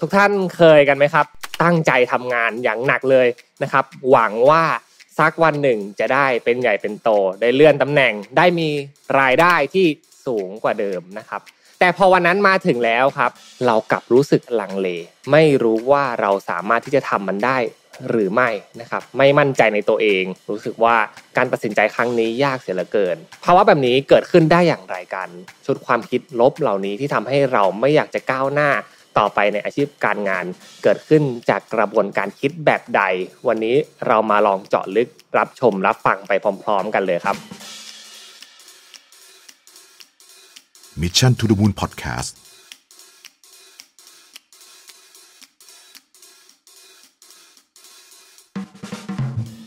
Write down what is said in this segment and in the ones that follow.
ทุกท่านเคยกันไหมครับ ตั้งใจทำงานอย่างหนักเลยนะครับ หวังว่าสักวันหนึ่งจะได้เป็นใหญ่เป็นโตได้เลื่อนตำแหน่งได้มีรายได้ที่สูงกว่าเดิมนะครับ แต่พอวันนั้นมาถึงแล้วครับ เรากลับรู้สึกลังเลไม่รู้ว่าเราสามารถที่จะทำมันได้หรือไม่นะครับไม่มั่นใจในตัวเอง รู้สึกว่าการตัดสินใจครั้งนี้ยากเสียเหลือเกินภาวะแบบนี้เกิดขึ้นได้อย่างไรกัน ชุดความคิดลบเหล่านี้ที่ทำให้เราไม่อยากจะก้าวหน้าต่อไปในอาชีพการงานเกิดขึ้นจากกระบวนการคิดแบบใด วันนี้เรามาลองเจาะลึกรับชมรับฟังไปพร้อมๆกันเลยครับ Mission to the Moon Podcast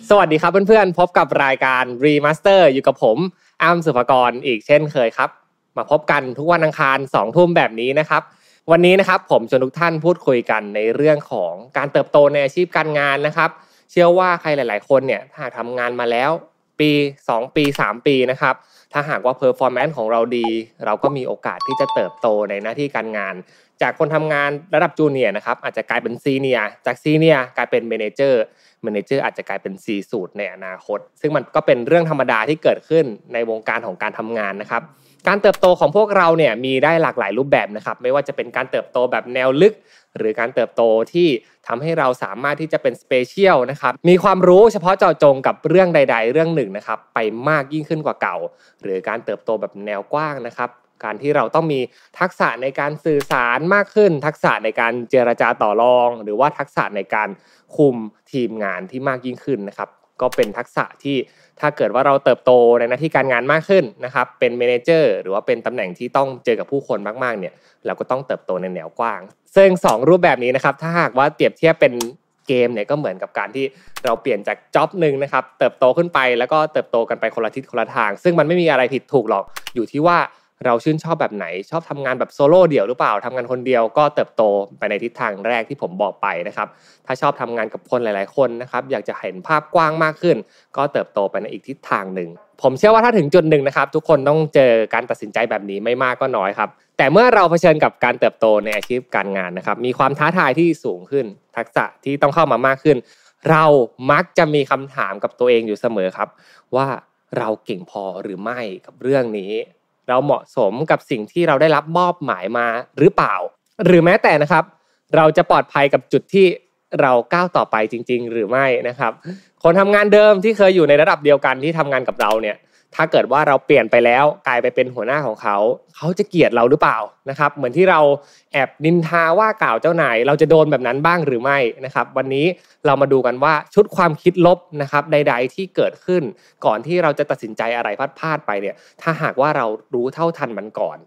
สวัสดีครับเพื่อนๆ พบกับรายการ Remaster อยู่กับผม อ้ามสุภกรอีกเช่นเคยครับ มาพบกันทุกวันอังคาร2ทุ่มแบบนี้นะครับวันนี้นะครับผมชวนทุกท่านพูดคุยกันในเรื่องของการเติบโตในอาชีพการงานนะครับ เชื่อว่าใครหลาย ๆ คนเนี่ยถ้าทำงานมาแล้วปี 2 ปี 3 ปีนะครับถ้าหากว่าเพอร์ฟอร์แมนซ์ของเราดี เราก็มีโอกาสที่จะเติบโตในหน้าที่การงาน จากคนทำงานระดับจูเนียร์นะครับอาจจะกลายเป็นซีเนียจากซีเนียกลายเป็นเมนเจอร์เมนเจอร์อาจจะกลายเป็นซีสูตรในอนาคต ซึ่งมันก็เป็นเรื่องธรรมดาที่เกิดขึ้นในวงการของการทำงานนะครับการเติบโตของพวกเราเนี่ยมีได้หลากหลายรูปแบบนะครับ ไม่ว่าจะเป็นการเติบโตแบบแนวลึก หรือการเติบโตที่ทำให้เราสามารถที่จะเป็นสเปเชียลนะครับ มีความรู้เฉพาะเจาะจงกับเรื่องใด ๆ เรื่องหนึ่งนะครับ ไปมากยิ่งขึ้นกว่าเก่า หรือการเติบโตแบบแนวกว้างนะครับ การที่เราต้องมีทักษะในการสื่อสารมากขึ้น ทักษะในการเจรจาต่อรอง หรือว่าทักษะในการคุมทีมงานที่มากยิ่งขึ้นนะครับก็เป็นทักษะที่ถ้าเกิดว่าเราเติบโตในหน้าที่การงานมากขึ้นนะครับเป็นเมนเจอร์หรือว่าเป็นตำแหน่งที่ต้องเจอกับผู้คนมากๆ เนี่ยเราก็ต้องเติบโตในแนวกว้าง ซึ่ง 2 รูปแบบนี้นะครับ ถ้าหากว่าเปรียบเทียบเป็นเกมเนี่ยก็เหมือนกับการที่เราเปลี่ยนจากจ็อบหนึ่งนะครับเติบโตขึ้นไป แล้วก็เติบโตกันไปคนละทิศคนละทาง ซึ่งมันไม่มีอะไรผิดถูกหรอกอยู่ที่ว่าเราชื่นชอบแบบไหน ชอบทำงานแบบโซโล่เดี่ยวหรือเปล่าทำงานคนเดียว ก็เติบโตไปในทิศทางแรกที่ผมบอกไปนะครับ ถ้าชอบทำงานกับคนหลายๆ คนนะครับอยากจะเห็นภาพกว้างมากขึ้น ก็เติบโตไปในอีกทิศทางหนึ่งผมเชื่อว่าถ้าถึงจุดหนึ่งนะครับทุกคนต้องเจอการตัดสินใจแบบนี้ไม่มากก็น้อยครับ แต่เมื่อเราเผชิญกับการเติบโตในอาชีพการงานนะครับมีความท้าทายที่สูงขึ้น ทักษะที่ต้องเข้ามามากขึ้น เรามักจะมีคำถามกับตัวเองอยู่เสมอครับ ว่าเราเก่งพอหรือไม่กับเรื่องนี้เราเหมาะสมกับสิ่งที่เราได้รับมอบหมายมาหรือเปล่า หรือแม้แต่นะครับ เราจะปลอดภัยกับจุดที่เราก้าวต่อไปจริงๆหรือไม่นะครับ คนทำงานเดิมที่เคยอยู่ในระดับเดียวกันที่ทำงานกับเราเนี่ยถ้าเกิดว่าเราเปลี่ยนไปแล้วกลายไปเป็นหัวหน้าของเขา เขาจะเกลียดเราหรือเปล่านะครับ เหมือนที่เราแอบนินทาว่ากล่าวเจ้านายเราจะโดนแบบนั้นบ้างหรือไม่นะครับ วันนี้เรามาดูกันว่าชุดความคิดลบนะครับ ใด ๆ ที่เกิดขึ้นก่อนที่เราจะตัดสินใจอะไรพลาดพลาดไปเนี่ย ถ้าหากว่าเรารู้เท่าทันมันก่อน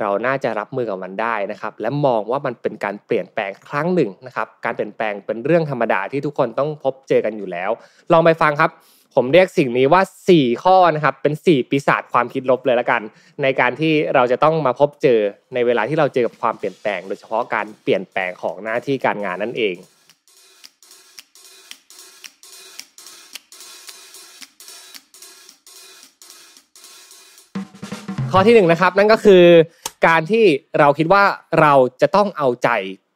เราน่าจะรับมือกับมันได้นะครับและมองว่ามันเป็นการเปลี่ยนแปลงครั้งหนึ่งนะครับ การเปลี่ยนแปลงเป็นเรื่องธรรมดาที่ทุกคนต้องพบเจอกันอยู่แล้วลองไปฟังครับผมเรียกสิ่งนี้ว่า 4 ข้อนะครับเป็น 4 ปีศาจความคิดลบเลยละกัน ในการที่เราจะต้องมาพบเจอในเวลาที่เราเจอกับความเปลี่ยนแปลงโดยเฉพาะการเปลี่ยนแปลงของหน้าที่การงานนั่นเอง ข้อที่1นนะครับนั่นก็คือการที่เราคิดว่าเราจะต้องเอาใจ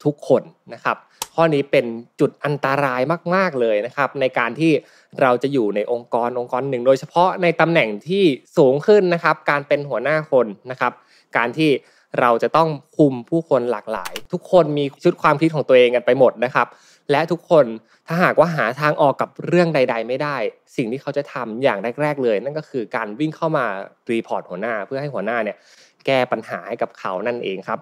ทุกคนนะครับข้อนี้เป็นจุดอันตรายมากๆเลยนะครับ ในการที่เราจะอยู่ในองค์กรองค์กรหนึ่งโดยเฉพาะในตำแหน่งที่สูงขึ้นนะครับ การเป็นหัวหน้าคนนะครับ การที่เราจะต้องคุมผู้คนหลากหลาย ทุกคนมีชุดความคิดของตัวเองกันไปหมดนะครับ และทุกคนถ้าหากว่าหาทางออกกับเรื่องใด ๆ ไม่ได้ สิ่งที่เขาจะทำอย่างแรกๆเลยนั่นก็คือการวิ่งเข้ามารีพอร์ตหัวหน้า เพื่อให้หัวหน้าเนี่ยแก้ปัญหาให้กับเขานั่นเองครับ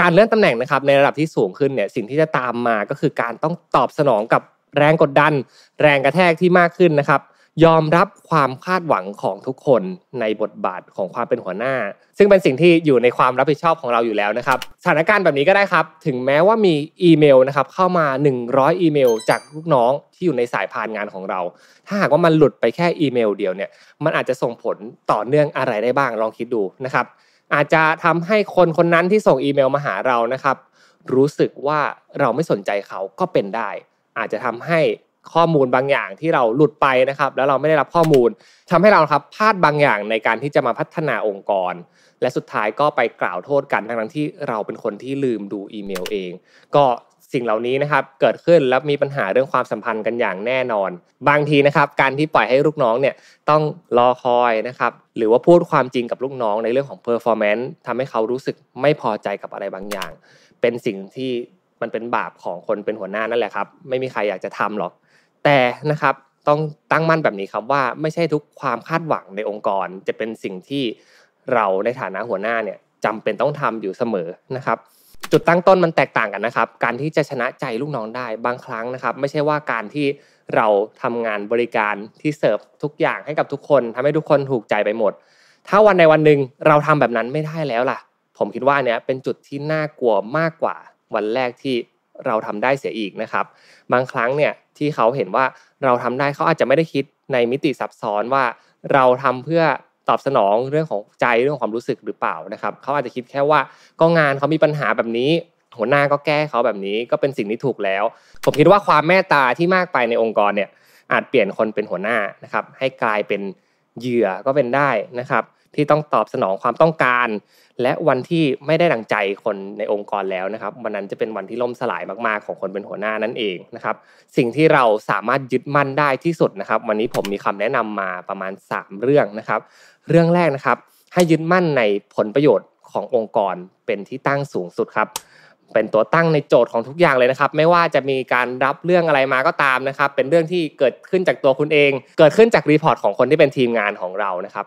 การเลื่อนตำแหน่งนะครับในระดับที่สูงขึ้นเนี่ยสิ่งที่จะตามมาก็คือ การต้องตอบสนองกับแรงกดดัน แรงกระแทกที่มากขึ้นนะครับ ยอมรับความคาดหวังของทุกคนในบทบาทของความเป็นหัวหน้า ซึ่งเป็นสิ่งที่อยู่ในความรับผิดชอบของเราอยู่แล้วนะครับสถานการณ์แบบนี้ก็ได้ครับ ถึงแม้ว่ามีอีเมลนะครับเข้ามา 100 อีเมลจากลูกน้องที่อยู่ในสายพานงานของเรา ถ้าหากว่ามันหลุดไปแค่อีเมลเดียวเนี่ย มันอาจจะส่งผลต่อเนื่องอะไรได้บ้างลองคิดดูนะครับอาจจะทำให้คนคนนั้นที่ส่งอีเมลมาหาเรานะครับ รู้สึกว่าเราไม่สนใจเขาก็เป็นได้ อาจจะทำให้ข้อมูลบางอย่างที่เราหลุดไปนะครับ แล้วเราไม่ได้รับข้อมูลทำให้เราครับพลาดบางอย่างในการที่จะมาพัฒนาองค์กร และสุดท้ายก็ไปกล่าวโทษกันทั้งที่เราเป็นคนที่ลืมดูอีเมลเองก็สิ่งเหล่านี้นะครับเกิดขึ้นแล้วมีปัญหาเรื่องความสัมพันธ์กันอย่างแน่นอน บางทีนะครับ การที่ปล่อยให้ลูกน้องเนี่ยต้องรอคอยนะครับ หรือว่าพูดความจริงกับลูกน้องในเรื่องของเพอร์ฟอร์แมนซ์ทำให้เขารู้สึกไม่พอใจกับอะไรบางอย่าง เป็นสิ่งที่มันเป็นบาปของคนเป็นหัวหน้านั่นแหละครับ ไม่มีใครอยากจะทำหรอก แต่นะครับต้องตั้งมั่นแบบนี้ครับว่าไม่ใช่ทุกความคาดหวังในองค์กร จะเป็นสิ่งที่เราในฐานะหัวหน้าเนี่ยจำเป็นต้องทำอยู่เสมอนะครับจุดตั้งต้นมันแตกต่างกันนะครับการที่จะชนะใจลูกน้องได้ บางครั้งนะครับ ไม่ใช่ว่าการที่เราทำงานบริการที่เสิร์ฟทุกอย่างให้กับทุกคน ทำให้ทุกคนถูกใจไปหมด ถ้าวันในวันหนึ่งเราทำแบบนั้นไม่ได้แล้วล่ะ ผมคิดว่าเนี้ยเป็นจุดที่น่ากลัวมากกว่าวันแรกที่เราทำได้เสียอีกนะครับ บางครั้งเนี่ยที่เขาเห็นว่าเราทำได้เขาอาจจะไม่ได้คิดในมิติซับซ้อนว่าเราทำเพื่อตอบสนองเรื่องของใจเรื่องความรู้สึกหรือเปล่านะครับเขาอาจจะคิดแค่ว่าก็งานเขามีปัญหาแบบนี้ หัวหน้าก็แก้เขาแบบนี้ก็เป็นสิ่งที่ถูกแล้ว ผมคิดว่าความแม่ตาที่มากไปในองค์กรเนี่ยอาจเปลี่ยนคนเป็นหัวหน้านะครับให้กลายเป็นเหยื่อก็เป็นได้นะครับที่ต้องตอบสนองความต้องการ และวันที่ไม่ได้ดังใจคนในองค์กรแล้วนะครับวันนั้นจะเป็นวันที่ล่มสลายมากๆ ของคนเป็นหัวหน้านั่นเองนะครับสิ่งที่เราสามารถยึดมั่นได้ที่สุดนะครับวันนี้ผมมีคำแนะนำมาประมาณ3เรื่องนะครับเรื่องแรกนะครับให้ยึดมั่นในผลประโยชน์ขององค์กรเป็นที่ตั้งสูงสุดครับ เป็นตัวตั้งในโจทย์ของทุกอย่างเลยนะครับ ไม่ว่าจะมีการรับเรื่องอะไรมาก็ตามนะครับ เป็นเรื่องที่เกิดขึ้นจากตัวคุณเอง เกิดขึ้นจากรีพอร์ตของคนที่เป็นทีมงานของเรานะครับ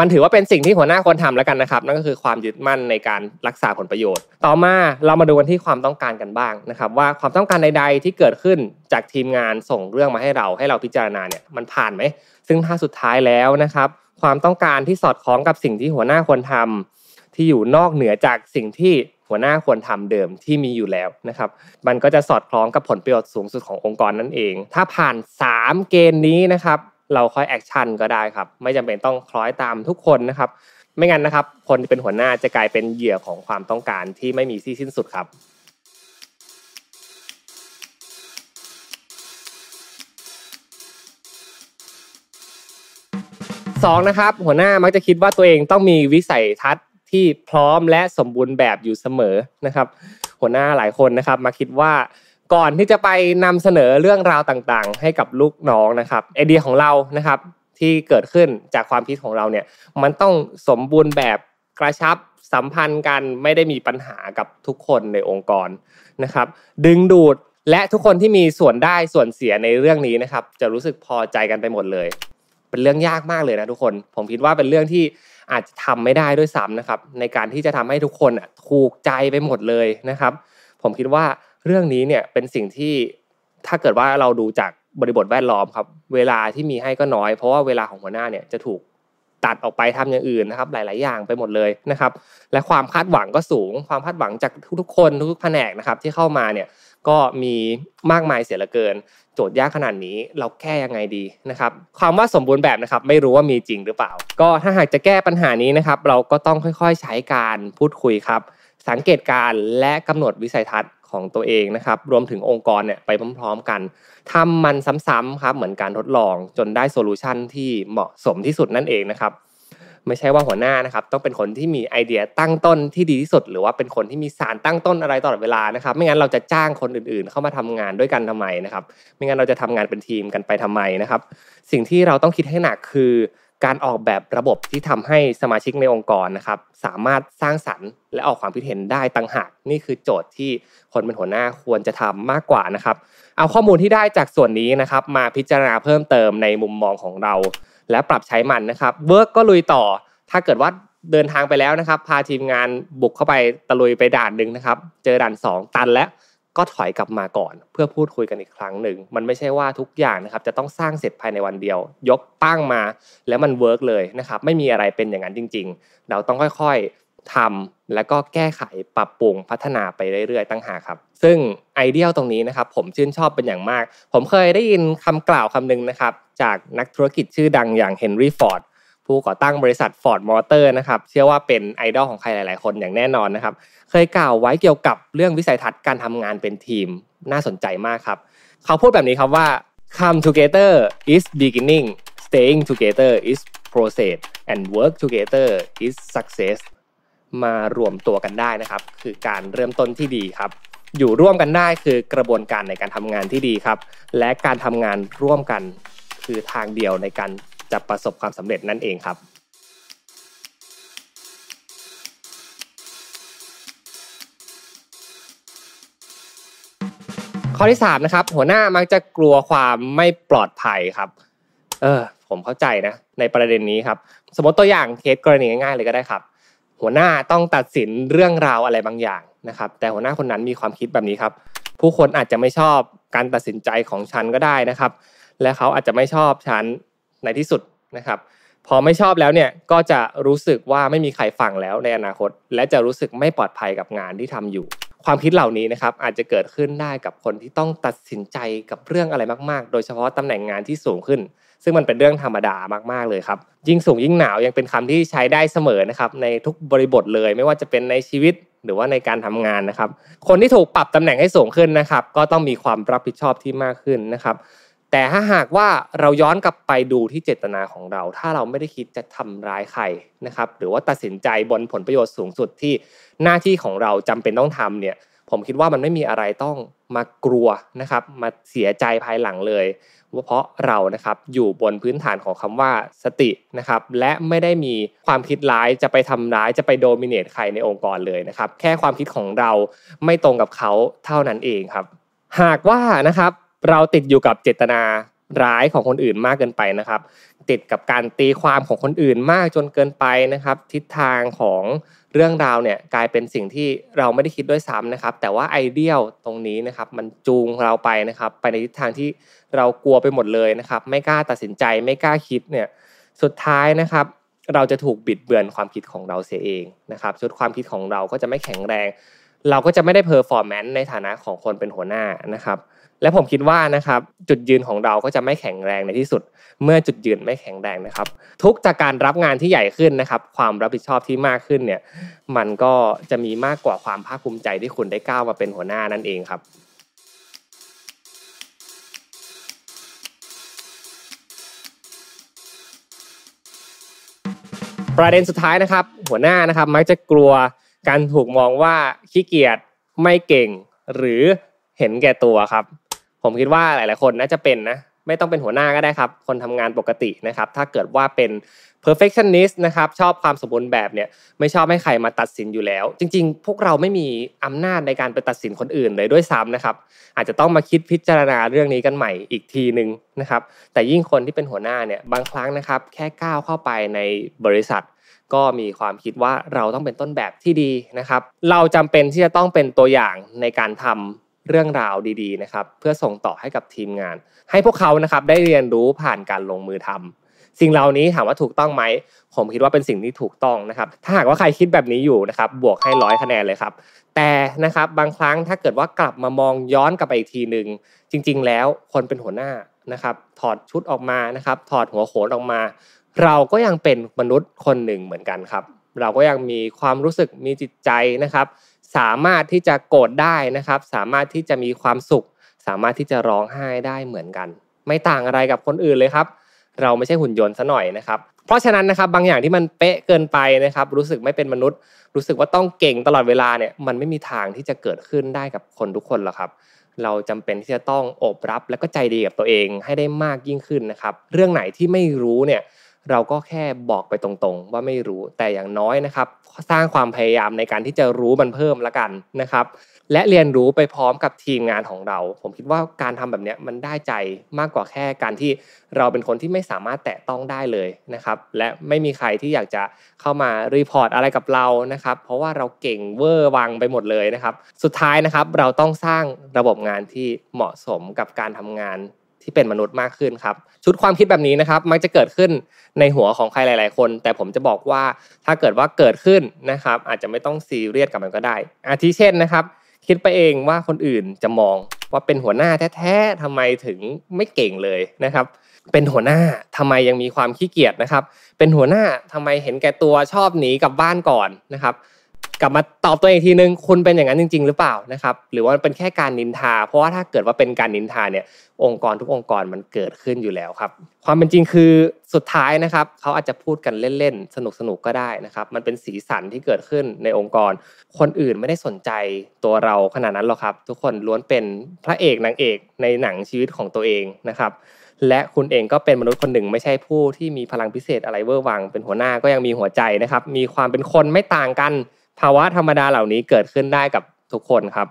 มันถือว่าเป็นสิ่งที่หัวหน้าควรทำแล้วกันนะครับ นั่นก็คือความยึดมั่นในการรักษาผลประโยชน์ ต่อมาเรามาดูกันที่ความต้องการกันบ้างนะครับ ว่าความต้องการใด ๆ ที่เกิดขึ้นจากทีมงานส่งเรื่องมาให้เราให้เราพิจารณาเนี่ยมันผ่านไหมซึ่งถ้าสุดท้ายแล้วนะครับความต้องการที่สอดคล้องกับสิ่งที่หัวหน้าควรทำที่อยู่นอกเหนือจากสิ่งที่หัวหน้าควรทำเดิมที่มีอยู่แล้วนะครับ มันก็จะสอดคล้องกับผลประโยชน์สูงสุดขององค์กรนั่นเอง ถ้าผ่าน 3 เกณฑ์นี้นะครับ เราค่อยแอคชั่นก็ได้ครับ ไม่จำเป็นต้องคล้อยตามทุกคนนะครับ ไม่งั้นนะครับ คนที่เป็นหัวหน้าจะกลายเป็นเหยื่อของความต้องการที่ไม่มีที่สิ้นสุดครับสองนะครับหัวหน้ามักจะคิดว่าตัวเองต้องมีวิสัยทัศน์ที่พร้อมและสมบูรณ์แบบอยู่เสมอนะครับหัวหน้าหลายคนนะครับมาคิดว่าก่อนที่จะไปนำเสนอเรื่องราวต่างๆ ให้กับลูกน้องนะครับไอเดียของเรานะครับที่เกิดขึ้นจากความคิดของเราเนี่ยมันต้องสมบูรณ์แบบกระชับสัมพันธ์กันไม่ได้มีปัญหากับทุกคนในองค์กรนะครับดึงดูดและทุกคนที่มีส่วนได้ส่วนเสียในเรื่องนี้นะครับจะรู้สึกพอใจกันไปหมดเลยเป็นเรื่องยากมากเลยนะทุกคน ผมคิดว่าเป็นเรื่องที่อาจจะทำไม่ได้ด้วยซ้ำนะครับในการที่จะทำให้ทุกคนอ่ะถูกใจไปหมดเลยนะครับ ผมคิดว่าเรื่องนี้เนี่ยเป็นสิ่งที่ถ้าเกิดว่าเราดูจากบริบทแวดล้อมครับเวลาที่มีให้ก็น้อย เพราะว่าเวลาของหัวหน้าเนี่ยจะถูกตัดออกไปทำอย่างอื่นนะครับ หลาย ๆ อย่างไปหมดเลยนะครับ และความคาดหวังก็สูง ความคาดหวังจากทุก ๆ คนทุก ๆ แผนกนะครับที่เข้ามาเนี่ยก็มีมากมายเสียเหลือเกินโจทย์ยากขนาดนี้เราแก้ยังไงดีนะครับ ความว่าสมบูรณ์แบบนะครับ ไม่รู้ว่ามีจริงหรือเปล่า ก็ถ้าหากจะแก้ปัญหานี้นะครับ เราก็ต้องค่อยๆใช้การพูดคุยครับ สังเกตการและกำหนดวิสัยทัศน์ของตัวเองนะครับ รวมถึงองค์กรเนี่ยไปพร้อม ๆ กัน ทำมันซ้ำๆครับเหมือนการทดลองจนได้โซลูชันที่เหมาะสมที่สุดนั่นเองนะครับไม่ใช่ว่าหัวหน้านะครับต้องเป็นคนที่มีไอเดียตั้งต้นที่ดีที่สุด หรือว่าเป็นคนที่มีสารตั้งต้นอะไรตลอดเวลานะครับ ไม่งั้นเราจะจ้างคนอื่นๆ เข้ามาทำงานด้วยกันทำไมนะครับ ไม่งั้นเราจะทำงานเป็นทีมกันไปทำไมนะครับ สิ่งที่เราต้องคิดให้หนักคือ การออกแบบระบบที่ทำให้สมาชิกในองค์กรนะครับสามารถสร้างสรรค์และออกความคิดเห็นได้ต่างหากนี่คือโจทย์ที่คนเป็นหัวหน้าควรจะทำมากกว่านะครับ เอาข้อมูลที่ได้จากส่วนนี้นะครับ มาพิจารณาเพิ่มเติมในมุมมองของเราและปรับใช้มันนะครับเวิร์กก็ลุยต่อ ถ้าเกิดว่าเดินทางไปแล้วนะครับพาทีมงานบุกเข้าไปตะลุยไปด่านหนึ่งนะครับเจอด่าน 2 ตันแล้วก็ถอยกลับมาก่อน เพื่อพูดคุยกันอีกครั้งหนึ่งมันไม่ใช่ว่าทุกอย่างนะครับจะต้องสร้างเสร็จภายในวันเดียว ยกตั้งมา แล้วมันเวิร์กเลยนะครับไม่มีอะไรเป็นอย่างนั้นจริง ๆ เราต้องค่อยๆทำแล้วก็แก้ไขปรับปรุงพัฒนาไปเรื่อยๆตั้งหากครับ ซึ่งไอเดียตรงนี้นะครับผมชื่นชอบเป็นอย่างมาก ผมเคยได้ยินคำกล่าวคำหนึ่งนะครับ จากนักธุรกิจชื่อดังอย่างเฮนรี่ฟอร์ดผู้ก่อตั้งบริษัทฟอร์ดมอเตอร์นะครับเชื่อว่าเป็นไอดอลของใครหลายๆ คนอย่างแน่นอนนะครับ เคยกล่าวไว้เกี่ยวกับเรื่องวิสัยทัศน์การทำงานเป็นทีมน่าสนใจมากครับเขาพูดแบบนี้ครับว่า come together is beginning staying together is process and work together is success มารวมตัวกันได้นะครับ คือการเริ่มต้นที่ดีครับ อยู่ร่วมกันได้คือกระบวนการในการทำงานที่ดีครับ และการทำงานร่วมกันคือทางเดียวในการจะประสบความสำเร็จนั่นเองครับ ข้อที่3นะครับหัวหน้ามักจะกลัวความไม่ปลอดภัยครับเออผมเข้าใจนะ ในประเด็นนี้ครับ สมมติตัวอย่างเคสกรณีง่ายๆเลยก็ได้ครับหัวหน้าต้องตัดสินเรื่องราวอะไรบางอย่างนะครับแต่หัวหน้าคนนั้นมีความคิดแบบนี้ครับ ผู้คนอาจจะไม่ชอบการตัดสินใจของฉันก็ได้นะครับและเขาอาจจะไม่ชอบฉันในที่สุดนะครับพอไม่ชอบแล้วเนี่ยก็จะรู้สึกว่าไม่มีใครฟังแล้วในอนาคต และจะรู้สึกไม่ปลอดภัยกับงานที่ทำอยู่ ความคิดเหล่านี้นะครับอาจจะเกิดขึ้นได้กับคนที่ต้องตัดสินใจกับเรื่องอะไรมาก ๆ โดยเฉพาะตำแหน่งงานที่สูงขึ้นซึ่งมันเป็นเรื่องธรรมดามากๆเลยครับ ยิ่งสูงยิ่งหนาวยังเป็นคำที่ใช้ได้เสมอนะครับ ในทุกบริบทเลย ไม่ว่าจะเป็นในชีวิตหรือว่าในการทำงานนะครับ คนที่ถูกปรับตำแหน่งให้สูงขึ้นนะครับ ก็ต้องมีความรับผิดชอบที่มากขึ้นนะครับ แต่ถ้าหากว่าเราย้อนกลับไปดูที่เจตนาของเรา ถ้าเราไม่ได้คิดจะทำร้ายใครนะครับหรือว่าตัดสินใจบนผลประโยชน์สูงสุดที่หน้าที่ของเราจำเป็นต้องทำเนี่ยผมคิดว่ามันไม่มีอะไรต้องมากลัวนะครับมาเสียใจภายหลังเลยเพราะเรานะครับอยู่บนพื้นฐานของคำว่าสตินะครับและไม่ได้มีความคิดร้ายจะไปทำร้ายจะไปโดมิเนตใครในองค์กรเลยนะครับ แค่ความคิดของเราไม่ตรงกับเขาเท่านั้นเองครับ หากว่านะครับเราติดอยู่กับเจตนาร้ายของคนอื่นมากเกินไปนะครับ ติดกับการตีความของคนอื่นมากจนเกินไปนะครับ ทิศทางของเรื่องราวเนี่ยกลายเป็นสิ่งที่เราไม่ได้คิดด้วยซ้ำนะครับ แต่ว่าไอเดียลตรงนี้นะครับ มันจูงเราไปนะครับ ไปในทิศทางที่เรากลัวไปหมดเลยนะครับ ไม่กล้าตัดสินใจไม่กล้าคิดเนี่ย สุดท้ายนะครับ เราจะถูกบิดเบือนความคิดของเราเสียเองนะครับชุดความคิดของเราก็จะไม่แข็งแรง เราก็จะไม่ได้เพอร์ฟอร์แมนซ์ในฐานะของคนเป็นหัวหน้านะครับและผมคิดว่านะครับจุดยืนของเราก็จะไม่แข็งแรงในที่สุด เมื่อจุดยืนไม่แข็งแรงนะครับ ทุกจากการรับงานที่ใหญ่ขึ้นนะครับ ความรับผิดชอบที่มากขึ้นเนี่ย มันก็จะมีมากกว่าความภาคภูมิใจที่คุณได้ก้าวมาเป็นหัวหน้านั่นเองครับประเด็นสุดท้ายนะครับ หัวหน้านะครับมักจะกลัวการถูกมองว่าขี้เกียจไม่เก่ง หรือเห็นแก่ตัวครับผมคิดว่าหลาย ๆ คนน่าจะเป็นนะไม่ต้องเป็นหัวหน้าก็ได้ครับคนทำงานปกตินะครับถ้าเกิดว่าเป็น perfectionist นะครับชอบความสมบูรณ์แบบเนี่ยไม่ชอบให้ใครมาตัดสินอยู่แล้ว จริง ๆ พวกเราไม่มีอำนาจในการไปตัดสินคนอื่นเลยด้วยซ้ำนะครับ อาจจะต้องมาคิดพิจารณาเรื่องนี้กันใหม่อีกทีหนึ่งนะครับแต่ยิ่งคนที่เป็นหัวหน้าเนี่ยบางครั้งนะครับแค่ก้าวเข้าไปในบริษัท ก็มีความคิดว่าเราต้องเป็นต้นแบบที่ดีนะครับเราจำเป็นที่จะต้องเป็นตัวอย่างในการทำเรื่องราวดี ๆนะครับ เพื่อส่งต่อให้กับทีมงาน ให้พวกเขานะครับได้เรียนรู้ผ่านการลงมือทำ สิ่งเหล่านี้ถามว่าถูกต้องไหมผมคิดว่าเป็นสิ่งที่ถูกต้องนะครับ ถ้าหากว่าใครคิดแบบนี้อยู่นะครับบวกให้ร้อยคะแนนเลยครับ แต่นะครับบางครั้งถ้าเกิดว่ากลับมามองย้อนกลับไปอีกทีหนึ่งจริง ๆ แล้วคนเป็นหัวหน้านะครับ ถอดชุดออกมานะครับ ถอดหัวโขนออกมา เราก็ยังเป็นมนุษย์คนหนึ่งเหมือนกันครับ เราก็ยังมีความรู้สึกมีจิตใจนะครับสามารถที่จะโกรธได้นะครับ สามารถที่จะมีความสุข สามารถที่จะร้องไห้ได้เหมือนกัน ไม่ต่างอะไรกับคนอื่นเลยครับ เราไม่ใช่หุ่นยนต์ซะหน่อยนะครับ เพราะฉะนั้นนะครับบางอย่างที่มันเป๊ะเกินไปนะครับ รู้สึกไม่เป็นมนุษย์รู้สึกว่าต้องเก่งตลอดเวลาเนี่ยมันไม่มีทางที่จะเกิดขึ้นได้กับคนทุกคนหรอกครับ เราจำเป็นที่จะต้องอบรับ และก็ใจดีกับตัวเองให้ได้มากยิ่งขึ้นนะครับ เรื่องไหนที่ไม่รู้เนี่ยเราก็แค่บอกไปตรงๆ ว่าไม่รู้แต่อย่างน้อยนะครับ สร้างความพยายามในการที่จะรู้มันเพิ่มละกันนะครับ และเรียนรู้ไปพร้อมกับทีมงานของเรา ผมคิดว่าการทำแบบนี้มันได้ใจมากกว่าแค่การที่เราเป็นคนที่ไม่สามารถแตะต้องได้เลยนะครับ และไม่มีใครที่อยากจะเข้ามารีพอร์ตอะไรกับเรานะครับ เพราะว่าเราเก่งเวอร์วังไปหมดเลยนะครับ สุดท้ายนะครับ เราต้องสร้างระบบงานที่เหมาะสมกับการทำงานที่เป็นมนุษย์มากขึ้นครับชุดความคิดแบบนี้นะครับมักจะเกิดขึ้นในหัวของใครหลาย ๆ คน แต่ผมจะบอกว่าถ้าเกิดว่าเกิดขึ้นนะครับ อาจจะไม่ต้องซีเรียสกับมันก็ได้อาทิเช่นนะครับ คิดไปเองว่าคนอื่นจะมอง ว่าเป็นหัวหน้าแท้ๆทำไมถึงไม่เก่งเลยนะครับ เป็นหัวหน้าทำไมยังมีความขี้เกียจนะครับ เป็นหัวหน้าทำไมเห็นแก่ตัวชอบหนีกลับบ้านก่อนนะครับกลับมาตอบตัวเองทีนึงคุณเป็นอย่างนั้นจริงๆ หรือเปล่านะครับ หรือว่าเป็นแค่การนินทา เพราะว่าถ้าเกิดว่าเป็นการนินทาเนี่ยองค์กรทุกองค์กรมันเกิดขึ้นอยู่แล้วครับ ความเป็นจริงคือสุดท้ายนะครับเขาอาจจะพูดกันเล่นๆ สนุกๆก็ได้นะครับ มันเป็นสีสันที่เกิดขึ้นในองค์กร คนอื่นไม่ได้สนใจตัวเราขนาดนั้นหรอกครับ ทุกคนล้วนเป็นพระเอกนางเอกในหนังชีวิตของตัวเองนะครับและคุณเองก็เป็นมนุษย์คนหนึ่งไม่ใช่ผู้ที่มีพลังพิเศษอะไรเวอร์วังเป็นหัวหน้าก็ยังมีหัวใจนะครับมีความเป็นคนไม่ต่างกันภาวะธรรมดาเหล่านี้เกิดขึ้นได้กับทุกคนครับ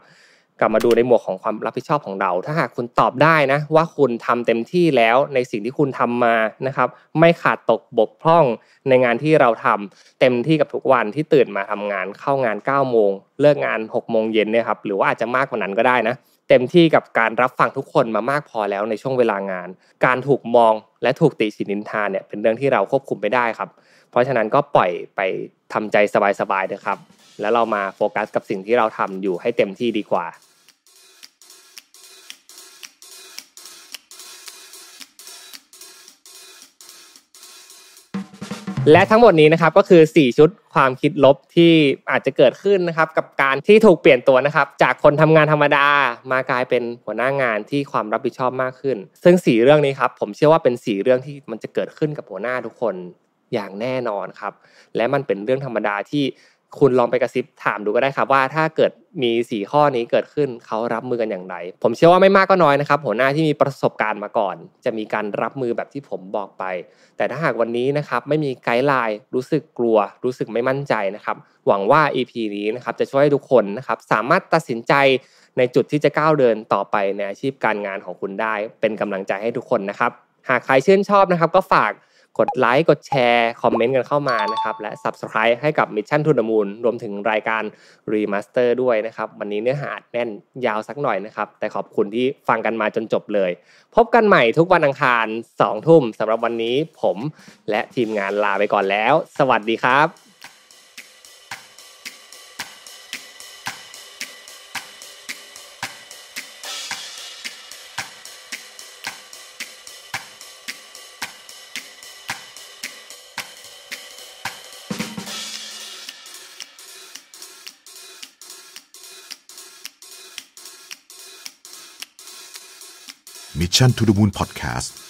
กลับมาดูในหมวกของความรับผิดชอบของเรา ถ้าหากคุณตอบได้นะ ว่าคุณทำเต็มที่แล้วในสิ่งที่คุณทำมานะครับ ไม่ขาดตกบกพร่องในงานที่เราทำ เต็มที่กับทุกวันที่ตื่นมาทำงานเข้างาน9ก้าโมงเลิกงาน6กโมงเย็นเนี่ยครับ หรือว่าอาจจะมากกว่านั้นก็ได้นะ เต็มที่กับการรับฟังทุกคนมามากพอแล้วในช่วงเวลางาน การถูกมองและถูกตีสินินทานเนี่ยเป็นเรื่องที่เราควบคุมไม่ได้ครับ เพราะฉะนั้นก็ปล่อยไปทำใจสบายๆนะครับแล้วเรามาโฟกัสกับสิ่งที่เราทำอยู่ให้เต็มที่ดีกว่า และทั้งหมดนี้นะครับก็คือ 4 ชุดความคิดลบที่อาจจะเกิดขึ้นนะครับกับการที่ถูกเปลี่ยนตัวนะครับ จากคนทำงานธรรมดามากลายเป็นหัวหน้างานที่ความรับผิดชอบมากขึ้น ซึ่ง4เรื่องนี้ครับ ผมเชื่อว่าเป็น4เรื่องที่มันจะเกิดขึ้นกับหัวหน้าทุกคนอย่างแน่นอนครับ และมันเป็นเรื่องธรรมดาที่คุณลองไปกระซิบถามดูก็ได้ครับ ว่าถ้าเกิดมีสี่ข้อนี้เกิดขึ้นเขารับมือกันอย่างไร ผมเชื่อว่าไม่มากก็น้อยนะครับหัวหน้าที่มีประสบการณ์มาก่อนจะมีการรับมือแบบที่ผมบอกไป แต่ถ้าหากวันนี้นะครับไม่มีไกด์ไลน์รู้สึกกลัว รู้สึกไม่มั่นใจนะครับหวังว่า EP นี้นะครับจะช่วยให้ทุกคนนะครับสามารถตัดสินใจในจุดที่จะก้าวเดินต่อไปในอาชีพการงานของคุณได้ เป็นกำลังใจให้ทุกคนนะครับหากใครชื่นชอบนะครับก็ฝากกดไลค์ กดแชร์ คอมเมนต์กันเข้ามานะครับ และ Subscribe ให้กับ Mission to the Moon รวมถึงรายการ Remaster ด้วยนะครับ วันนี้เนื้อหาแน่นยาวสักหน่อยนะครับ แต่ขอบคุณที่ฟังกันมาจนจบเลย พบกันใหม่ทุกวันอังคาร 2 ทุ่มสำหรับวันนี้ผมและทีมงานลาไปก่อนแล้ว สวัสดีครับ Mission to the Moon Podcast